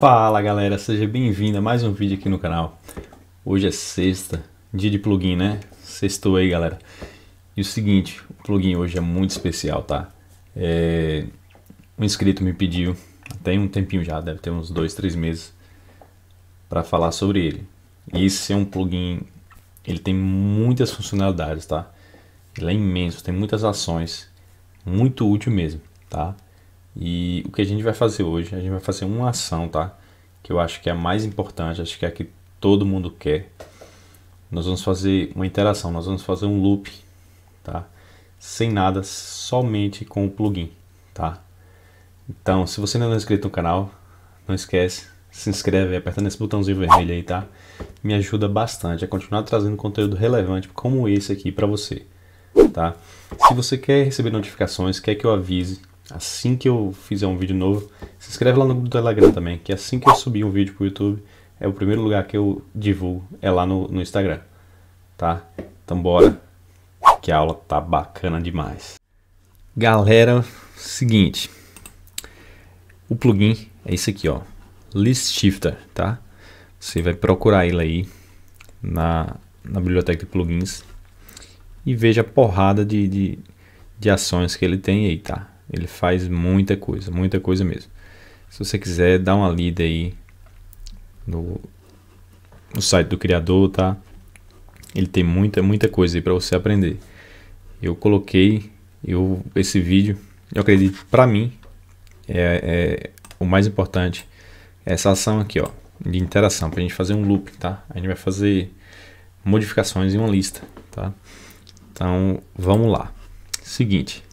Fala galera, seja bem-vindo a mais um vídeo aqui no canal. Hoje é sexta, dia de plugin, né? Sextou aí, galera. E o seguinte, o plugin hoje é muito especial, tá? É... Um inscrito me pediu, tem um tempinho já, deve ter uns dois, três meses, para falar sobre ele. E esse é um plugin, ele tem muitas funcionalidades, tá? Ele é imenso, tem muitas ações, muito útil mesmo, tá? E o que a gente vai fazer hoje, a gente vai fazer uma ação, tá? Que eu acho que é a mais importante, acho que é a que todo mundo quer. Nós vamos fazer uma interação, nós vamos fazer um loop, tá? Sem nada, somente com o plugin, tá? Então, se você ainda não é inscrito no canal, não esquece, se inscreve apertando esse botãozinho vermelho aí, tá? Me ajuda bastante a continuar trazendo conteúdo relevante como esse aqui para você, tá? Se você quer receber notificações, quer que eu avise assim que eu fizer um vídeo novo, se inscreve lá no grupo do Telegram também, que assim que eu subir um vídeo pro YouTube, é o primeiro lugar que eu divulgo, é lá no, no Instagram, tá? Então bora, que a aula tá bacana demais. Galera, seguinte, o plugin é isso aqui, ó, List Shifter, tá? Você vai procurar ele aí na, na biblioteca de plugins e veja a porrada de, de, de ações que ele tem aí, tá? Ele faz muita coisa, muita coisa mesmo. Se você quiser, dá uma lida aí no, no site do criador, tá? Ele tem muita, muita coisa aí para você aprender. Eu coloquei eu, esse vídeo, eu acredito, para mim, é, é, o mais importante. É essa ação aqui, ó, de interação, para a gente fazer um loop, tá? A gente vai fazer modificações em uma lista, tá? Então, vamos lá. Seguinte,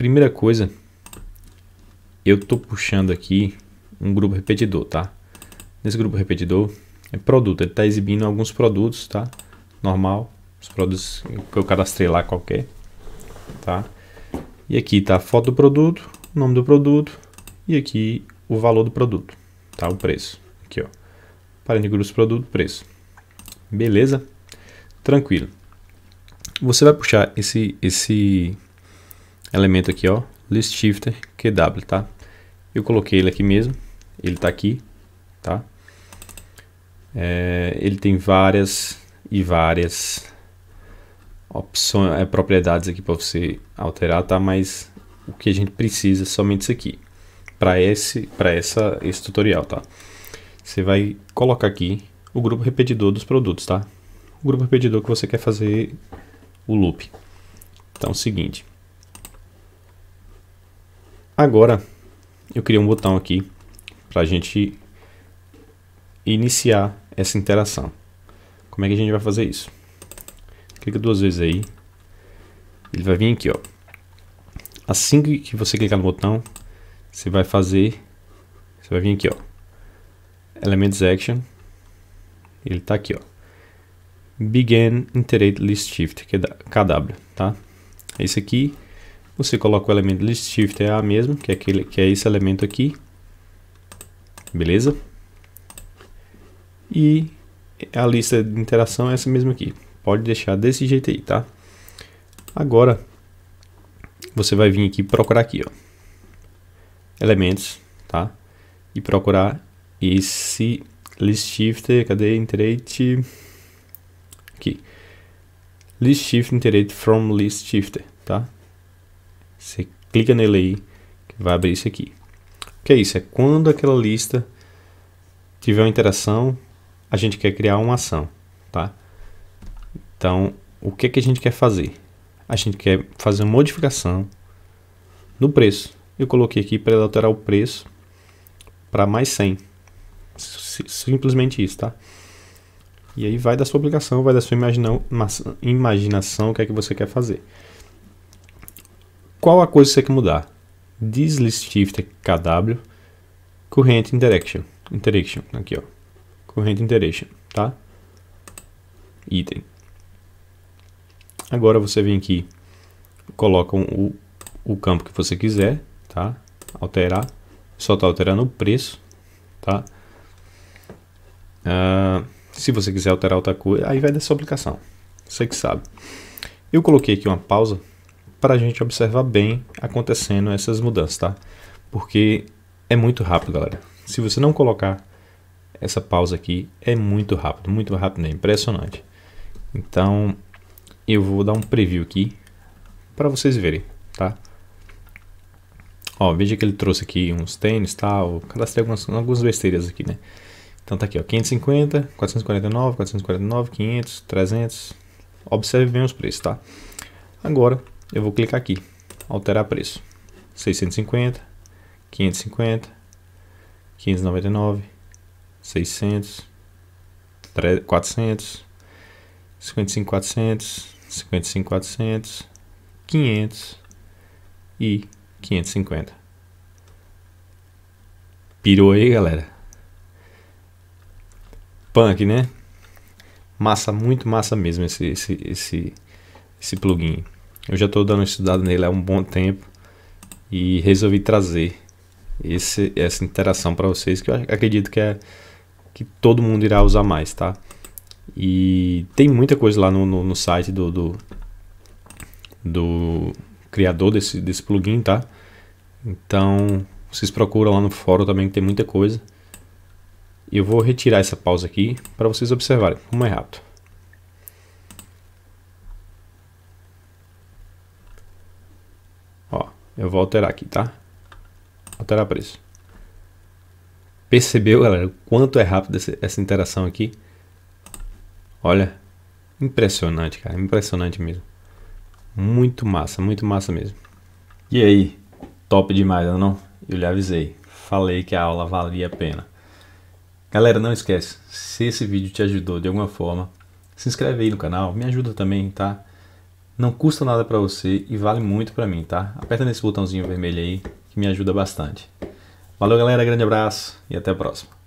Primeira coisa, eu estou puxando aqui um grupo repetidor, tá? Nesse grupo repetidor é produto, ele está exibindo alguns produtos, tá? Normal, os produtos que eu cadastrei lá qualquer, tá? E aqui está a foto do produto, o nome do produto e aqui o valor do produto, tá? O preço, aqui ó. Parente de grupos, produto, preço. Beleza? Tranquilo. Você vai puxar esse, esse elemento aqui, ó, list shifter QW, tá? Eu coloquei ele aqui mesmo, ele tá aqui, tá? É, ele tem várias e várias opções, é, propriedades aqui para você alterar, tá? Mas o que a gente precisa é somente isso aqui para esse, essa, esse tutorial, tá? Você vai colocar aqui o grupo repetidor dos produtos, tá? O grupo repetidor que você quer fazer o loop. Então, é o seguinte, Agora, eu criei um botão aqui para a gente iniciar essa interação. Como é que a gente vai fazer isso? Clica duas vezes aí. Ele vai vir aqui, ó. Assim que você clicar no botão, você vai fazer... Você vai vir aqui, ó. Elements Action. Ele está aqui, ó. Begin Interate List Shift, que tá? é KW, tá? Esse aqui você coloca o elemento list shift a mesmo, que é, aquele, que é esse elemento aqui. Beleza? E a lista de interação é essa mesma aqui. Pode deixar desse jeito aí, tá? Agora, você vai vir aqui procurar aqui, ó. Elementos, tá? E procurar esse list shifter, cadê? Interate aqui. List shift interate from list shifter, tá? Você clica nele aí, que vai abrir isso aqui. O que é isso? É quando aquela lista tiver uma interação, a gente quer criar uma ação, tá? Então, o que, é que a gente quer fazer? A gente quer fazer uma modificação no preço. Eu coloquei aqui para alterar o preço para mais 100. Simplesmente isso, tá? E aí vai da sua aplicação, vai da sua imaginação, imaginação o que é que você quer fazer. Qual a coisa que você quer mudar? Dislist Shift KW Current Interaction. Interaction, aqui ó. Current Interaction, tá? Item. Agora você vem aqui, coloca o, o campo que você quiser, tá? Alterar. Só tá alterando o preço, tá? Uh, se você quiser alterar outra coisa, aí vai dessa aplicação. Você que sabe. Eu coloquei aqui uma pausa para a gente observar bem acontecendo essas mudanças, tá? Porque é muito rápido, galera. Se você não colocar essa pausa aqui, é muito rápido, muito rápido, é impressionante. Então, eu vou dar um preview aqui para vocês verem, tá? Ó, veja que ele trouxe aqui uns tênis, tal, tá? cadastrei algumas, algumas besteiras aqui, né? Então tá aqui, ó, 550, 449, 449, 500, 300. Observe bem os preços, tá? Agora, eu vou clicar aqui, alterar preço. 650, 550, 599, 600, 300, 400, 55, 400, 55, 400, 500 e 550. Pirou aí, galera? Punk, né? Massa, muito massa mesmo esse, esse, esse, esse plugin. Eu já estou dando estudado nele há um bom tempo e resolvi trazer esse, essa interação para vocês que eu acredito que é que todo mundo irá usar mais, tá? E tem muita coisa lá no, no, no site do, do, do, criador desse, desse plugin, tá? Então, vocês procuram lá no fórum também que tem muita coisa. Eu vou retirar essa pausa aqui para vocês observarem como é rápido. Eu vou alterar aqui, tá? Alterar preço. Percebeu, galera, o quanto é rápido esse, essa interação aqui? Olha, impressionante, cara. Impressionante mesmo. Muito massa, muito massa mesmo. E aí? Top demais, não? É Eu lhe avisei. Falei que a aula valia a pena. Galera, não esquece. Se esse vídeo te ajudou de alguma forma, se inscreve aí no canal. Me ajuda também, tá? Não custa nada para você e vale muito para mim, tá? Aperta nesse botãozinho vermelho aí que me ajuda bastante. Valeu, galera. Grande abraço e até a próxima.